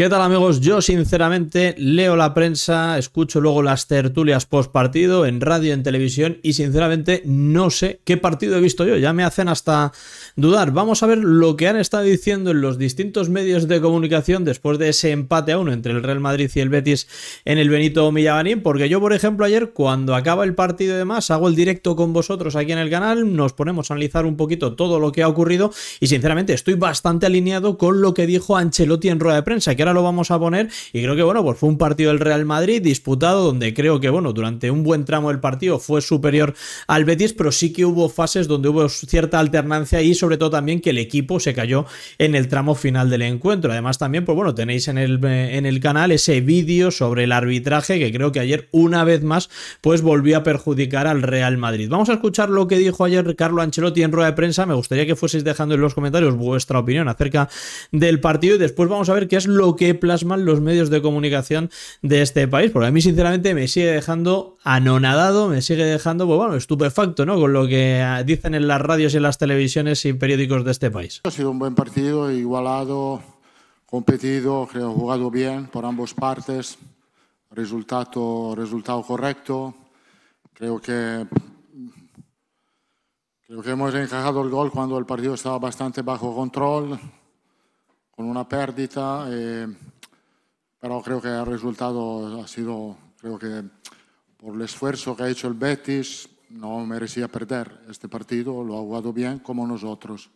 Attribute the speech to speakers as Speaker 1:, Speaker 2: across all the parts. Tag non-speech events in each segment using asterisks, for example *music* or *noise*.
Speaker 1: ¿Qué tal amigos? Yo sinceramente leo la prensa, escucho luego las tertulias post partido en radio, en televisión y sinceramente no sé qué partido he visto yo, ya me hacen hasta dudar. Vamos a ver lo que han estado diciendo en los distintos medios de comunicación después de ese empate a uno entre el Real Madrid y el Betis en el Benito Millabanín, porque yo por ejemplo ayer cuando acaba el partido y demás hago el directo con vosotros aquí en el canal, nos ponemos a analizar un poquito todo lo que ha ocurrido y sinceramente estoy bastante alineado con lo que dijo Ancelotti en rueda de prensa, que ahora lo vamos a poner. Y creo que, bueno, pues fue un partido del Real Madrid disputado donde creo que, bueno, durante un buen tramo del partido fue superior al Betis, pero sí que hubo fases donde hubo cierta alternancia y sobre todo también que el equipo se cayó en el tramo final del encuentro. Además también, pues bueno, tenéis en el, eh, en el canal ese vídeo sobre el arbitraje que creo que ayer una vez más pues volvió a perjudicar al Real Madrid. Vamos a escuchar lo que dijo ayer Carlo Ancelotti en rueda de prensa. Me gustaría que fueseis dejando en los comentarios vuestra opinión acerca del partido y después vamos a ver qué es lo que que plasman los medios de comunicación de este país, porque a mí sinceramente me sigue dejando anonadado, me sigue dejando, pues, bueno, estupefacto, ¿no? Con lo que eh, dicen en las radios y en las televisiones y periódicos de este país. Ha sido un buen partido, igualado, competido, creo, jugado bien por ambas partes, resultado, resultado correcto, creo que Creo que hemos encajado el gol cuando el partido estaba bastante bajo control con una pérdida, eh, pero creo que el resultado ha sido, creo que por el esfuerzo que ha hecho el Betis, no merecía perder este partido, lo ha jugado bien como nosotros.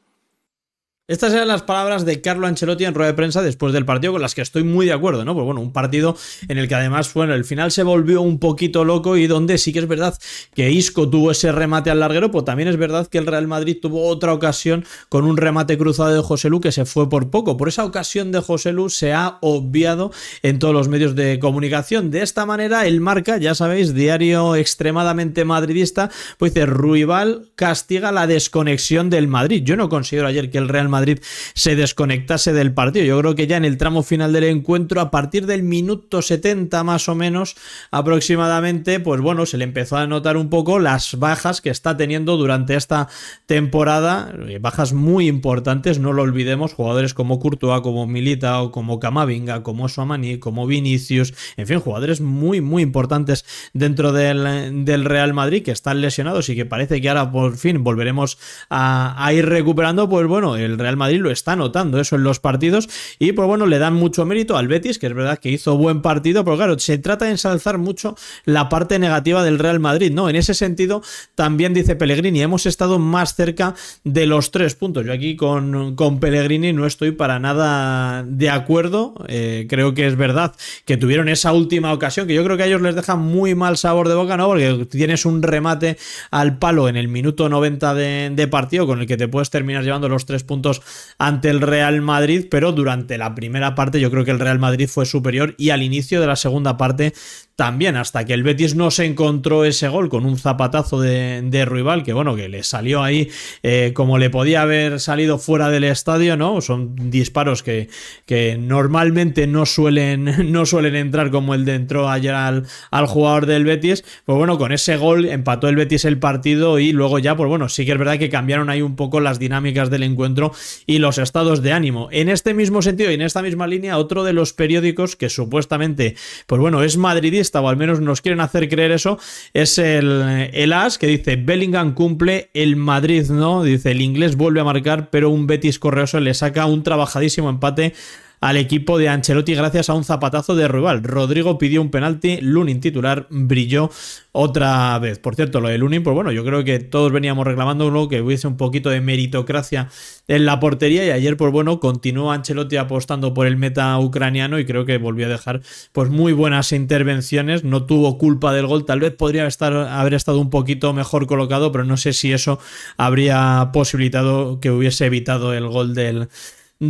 Speaker 1: Estas eran las palabras de Carlo Ancelotti en rueda de prensa después del partido, con las que estoy muy de acuerdo, ¿no? Pues bueno, un partido en el que además, bueno, el final se volvió un poquito loco y donde sí que es verdad que Isco tuvo ese remate al larguero, pues también es verdad que el Real Madrid tuvo otra ocasión con un remate cruzado de José Lu que se fue por poco. Por esa ocasión de José Lu se ha obviado en todos los medios de comunicación. De esta manera, el marca, ya sabéis, diario extremadamente madridista, pues dice, Ruival castiga la desconexión del Madrid. Yo no considero ayer que el Real Madrid Madrid se desconectase del partido. Yo creo que ya en el tramo final del encuentro, a partir del minuto 70 más o menos aproximadamente, pues bueno, se le empezó a notar un poco las bajas que está teniendo durante esta temporada, eh, bajas muy importantes, no lo olvidemos, jugadores como Courtois, como Milita o como Camavinga, como Suamani, como Vinicius, en fin, jugadores muy, muy importantes dentro del, Real Madrid que están lesionados y que parece que ahora por fin volveremos a, a ir recuperando, pues bueno, el Real Madrid lo está notando eso en los partidos y pues bueno, le dan mucho mérito al Betis, que es verdad que hizo buen partido, pero claro, se trata de ensalzar mucho la parte negativa del Real Madrid, ¿no? En ese sentido, también dice Pellegrini, hemos estado más cerca de los tres puntos. Yo aquí con, Pellegrini no estoy para nada de acuerdo, eh, creo que es verdad que tuvieron esa última ocasión, que yo creo que a ellos les deja muy mal sabor de boca, ¿no? Porque tienes un remate al palo en el minuto 90 de partido con el que te puedes terminar llevando los tres puntos ante el Real Madrid, pero durante la primera parte yo creo que el Real Madrid fue superior y al inicio de la segunda parte también, hasta que el Betis no se encontró ese gol con un zapatazo de, de que bueno, que le salió ahí eh, como le podía haber salido fuera del estadio, ¿no? Son disparos que, que normalmente no suelen, *laughs* no suelen entrar como el de entró ayer al, al jugador del Betis. Pues bueno, con ese gol empató el Betis el partido y luego ya, pues bueno, sí que es verdad que cambiaron ahí un poco las dinámicas del encuentro y los estados de ánimo. En este mismo sentido y en esta misma línea, otro de los periódicos que supuestamente, pues bueno, es madridista o al menos nos quieren hacer creer eso, es el, el As que dice Bellingham cumple, el Madrid no, dice el inglés vuelve a marcar, pero un Betis Correoso le saca un trabajadísimo empate al equipo de Ancelotti gracias a un zapatazo de rival. Rodrigo pidió un penalti, Lunin titular brilló otra vez. Por cierto, lo de Lunin, pues bueno, yo creo que todos veníamos reclamando uno que hubiese un poquito de meritocracia en la portería y ayer, pues bueno, continuó Ancelotti apostando por el meta ucraniano y creo que volvió a dejar pues muy buenas intervenciones, no tuvo culpa del gol, tal vez podría estar, haber estado un poquito mejor colocado, pero no sé si eso habría posibilitado que hubiese evitado el gol del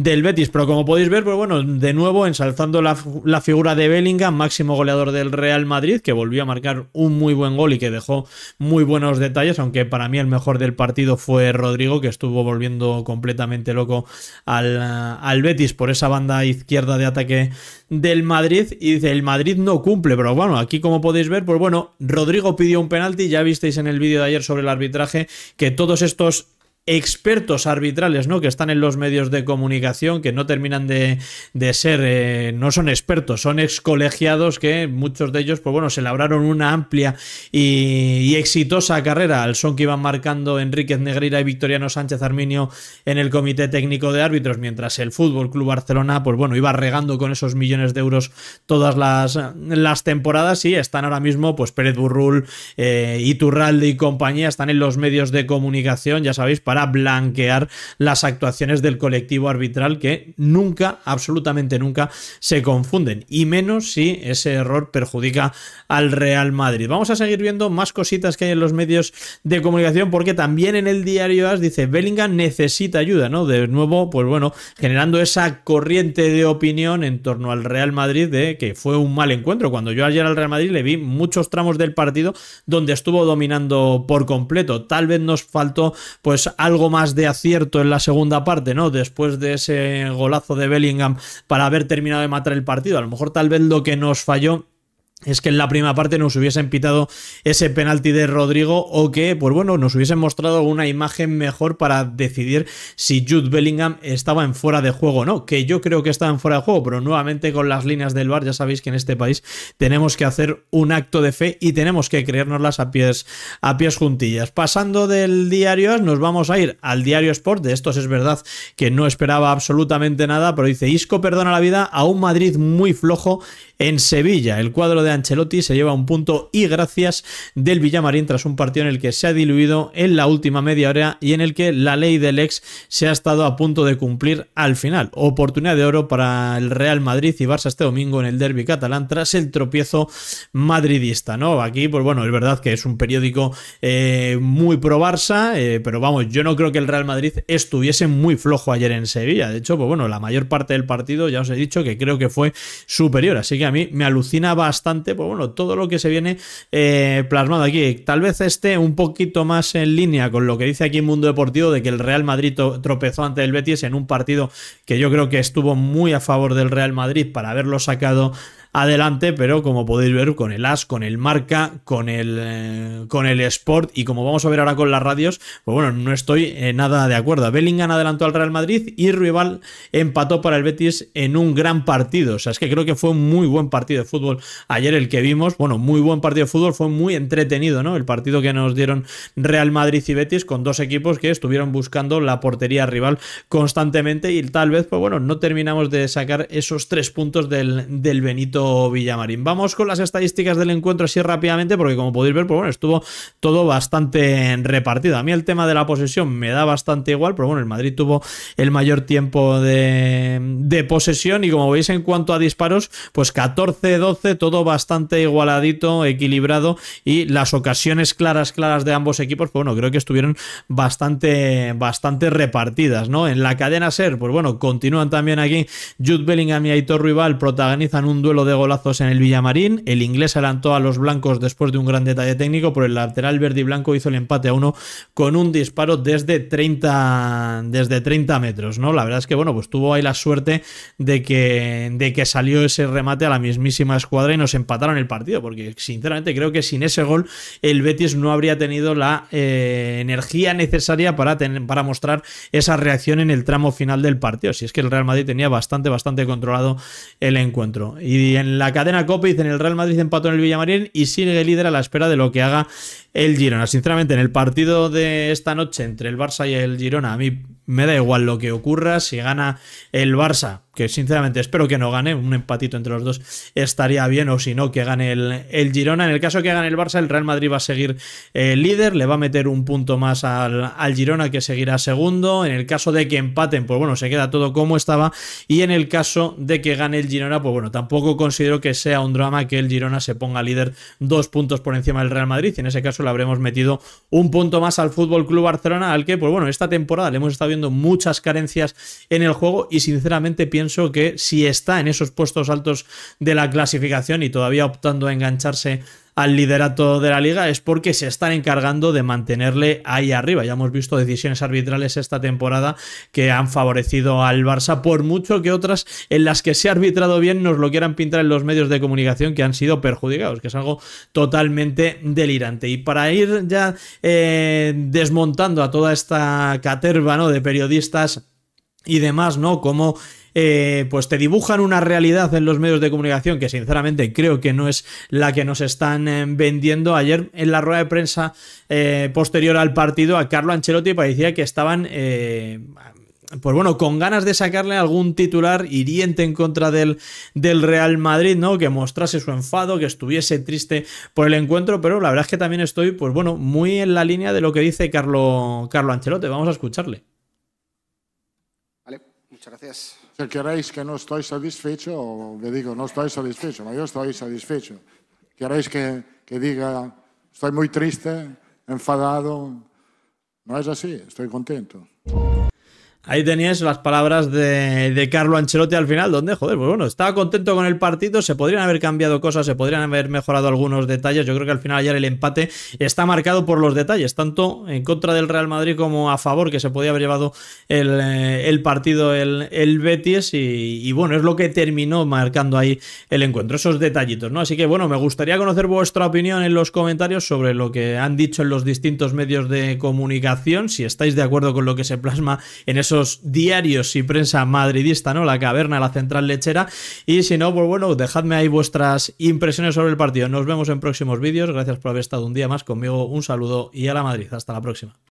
Speaker 1: del Betis. Pero como podéis ver, pues bueno, de nuevo ensalzando la, figura de Bellingham, máximo goleador del Real Madrid, que volvió a marcar un muy buen gol y que dejó muy buenos detalles, aunque para mí el mejor del partido fue Rodrigo, que estuvo volviendo completamente loco al, al Betis por esa banda izquierda de ataque del Madrid. Y dice, el Madrid no cumple, pero bueno, aquí como podéis ver, pues bueno, Rodrigo pidió un penalti, ya visteis en el vídeo de ayer sobre el arbitraje que todos estos expertos arbitrales, ¿no? Que están en los medios de comunicación, que no terminan de, ser, eh, no son expertos, son ex-colegiados que muchos de ellos, pues bueno, se labraron una amplia y, exitosa carrera al son que iban marcando Enríquez Negreira y Victoriano Sánchez Arminio en el Comité Técnico de Árbitros, mientras el Fútbol Club Barcelona, pues bueno, iba regando con esos millones de euros todas las, las temporadas y están ahora mismo, pues Pérez Burrul, y eh, Iturralde y compañía, están en los medios de comunicación, ya sabéis, para para blanquear las actuaciones del colectivo arbitral que nunca, absolutamente nunca, se confunden. Y menos si ese error perjudica al Real Madrid. Vamos a seguir viendo más cositas que hay en los medios de comunicación porque también en el diario AS dice Bellingham necesita ayuda, ¿no? De nuevo, pues bueno, generando esa corriente de opinión en torno al Real Madrid de que fue un mal encuentro. Cuando yo ayer al Real Madrid le vi muchos tramos del partido donde estuvo dominando por completo. Tal vez nos faltó pues algo más de acierto en la segunda parte, ¿no? Después de ese golazo de Bellingham para haber terminado de matar el partido. A lo mejor tal vez lo que nos falló es que en la primera parte nos hubiesen pitado ese penalti de Rodrigo o que, pues bueno, nos hubiesen mostrado una imagen mejor para decidir si Jude Bellingham estaba en fuera de juego o no, que yo creo que estaba en fuera de juego, pero nuevamente con las líneas del bar ya sabéis que en este país tenemos que hacer un acto de fe y tenemos que creérnoslas a pies, a pies juntillas. Pasando del diario nos vamos a ir al diario Sport, de estos es verdad que no esperaba absolutamente nada, pero dice Isco perdona la vida a un Madrid muy flojo en Sevilla. El cuadro de Ancelotti se lleva un punto y gracias del Villamarín tras un partido en el que se ha diluido en la última media hora y en el que la ley del ex se ha estado a punto de cumplir al final. Oportunidad de oro para el Real Madrid y Barça este domingo en el derby catalán tras el tropiezo madridista. ¿no? Aquí, pues bueno, es verdad que es un periódico eh, muy pro Barça, eh, pero vamos, yo no creo que el Real Madrid estuviese muy flojo ayer en Sevilla. De hecho, pues bueno, la mayor parte del partido ya os he dicho que creo que fue superior. Así que a mí me alucina bastante, pues bueno, todo lo que se viene eh, plasmado aquí. Tal vez esté un poquito más en línea con lo que dice aquí Mundo Deportivo de que el Real Madrid tropezó ante el Betis en un partido que yo creo que estuvo muy a favor del Real Madrid para haberlo sacado adelante, pero como podéis ver con el As, con el Marca, con el, eh, con el Sport y como vamos a ver ahora con las radios, pues bueno, no estoy eh, nada de acuerdo. Bellingham adelantó al Real Madrid y Rival empató para el Betis en un gran partido. O sea, es que creo que fue un muy buen partido de fútbol ayer el que vimos. Bueno, muy buen partido de fútbol, fue muy entretenido, ¿no? El partido que nos dieron Real Madrid y Betis con dos equipos que estuvieron buscando la portería rival constantemente y tal vez, pues bueno, no terminamos de sacar esos tres puntos del Benito Villamarín. Vamos con las estadísticas del encuentro así rápidamente, porque como podéis ver, pues bueno, estuvo todo bastante repartido. A mí el tema de la posesión me da bastante igual, pero bueno, el Madrid tuvo el mayor tiempo de, posesión y como veis en cuanto a disparos, pues 14-12, todo bastante igualadito, equilibrado y las ocasiones claras, claras de ambos equipos, pues bueno, creo que estuvieron bastante, bastante repartidas, ¿no? En la cadena SER, pues bueno, continúan también aquí Jude Bellingham y Aitor Rival protagonizan un duelo de golazos en el Villamarín. El inglés adelantó a los blancos después de un gran detalle técnico, por el lateral verde y blanco hizo el empate a uno con un disparo desde 30, desde 30 metros. ¿no? La verdad es que bueno, pues tuvo ahí la suerte de que, de que salió ese remate a la mismísima escuadra y nos empataron el partido, porque sinceramente creo que sin ese gol el Betis no habría tenido la eh, energía necesaria para, para mostrar esa reacción en el tramo final del partido. Si es que el Real Madrid tenía bastante, bastante controlado el encuentro. Y en la cadena Copa en el Real Madrid empató en el Villamarín y sigue líder a la espera de lo que haga el Girona. Sinceramente, en el partido de esta noche entre el Barça y el Girona, a mí me da igual lo que ocurra, si gana el Barça que sinceramente espero que no gane, un empatito entre los dos estaría bien, o si no, que gane el, el Girona. En el caso que gane el Barça, el Real Madrid va a seguir eh, líder, le va a meter un punto más al, al, Girona que seguirá segundo. En el caso de que empaten, pues bueno, se queda todo como estaba. Y en el caso de que gane el Girona, pues bueno, tampoco considero que sea un drama que el Girona se ponga líder dos puntos por encima del Real Madrid. Y en ese caso le habremos metido un punto más al Fútbol Club Barcelona, al que, pues bueno, esta temporada le hemos estado viendo muchas carencias en el juego y sinceramente pienso pienso que si está en esos puestos altos de la clasificación y todavía optando a engancharse al liderato de la liga es porque se están encargando de mantenerle ahí arriba. Ya hemos visto decisiones arbitrales esta temporada que han favorecido al Barça, por mucho que otras en las que se ha arbitrado bien nos lo quieran pintar en los medios de comunicación que han sido perjudicados, que es algo totalmente delirante. Y para ir ya eh, desmontando a toda esta caterva ¿no? de periodistas y demás, ¿no? Como eh, pues te dibujan una realidad en los medios de comunicación que sinceramente creo que no es la que nos están eh, vendiendo. Ayer en la rueda de prensa eh, posterior al partido a Carlo Ancelotti parecía que estaban pues bueno, con ganas de sacarle algún titular hiriente en contra del, Real Madrid, ¿no? Que mostrase su enfado, que estuviese triste por el encuentro, pero la verdad es que también estoy, pues bueno, muy en la línea de lo que dice Carlo, Carlo Vamos a escucharle. Muchas gracias. Si queréis que no estoy satisfecho, le digo, no estoy satisfecho, yo estoy satisfecho. Queréis que, que diga, estoy muy triste, enfadado. No es así, estoy contento. Ahí teníais las palabras de, de, Carlo Ancelotti al final, donde, joder, pues bueno, estaba contento con el partido, se podrían haber cambiado cosas, se podrían haber mejorado algunos detalles. Yo creo que al final ayer el empate está marcado por los detalles, tanto en contra del Real Madrid como a favor, que se podía haber llevado el, eh, partido el, el Betis. Y, y, bueno, es lo que terminó marcando ahí el encuentro, esos detallitos, ¿no? Así que bueno, me gustaría conocer vuestra opinión en los comentarios sobre lo que han dicho en los distintos medios de comunicación, si estáis de acuerdo con lo que se plasma en esos diarios y prensa madridista, ¿no? La caverna, la central lechera. Y si no, pues bueno, dejadme ahí vuestras impresiones sobre el partido. Nos vemos en próximos vídeos. Gracias por haber estado un día más conmigo. Un saludo y a la Madrid. Hasta la próxima.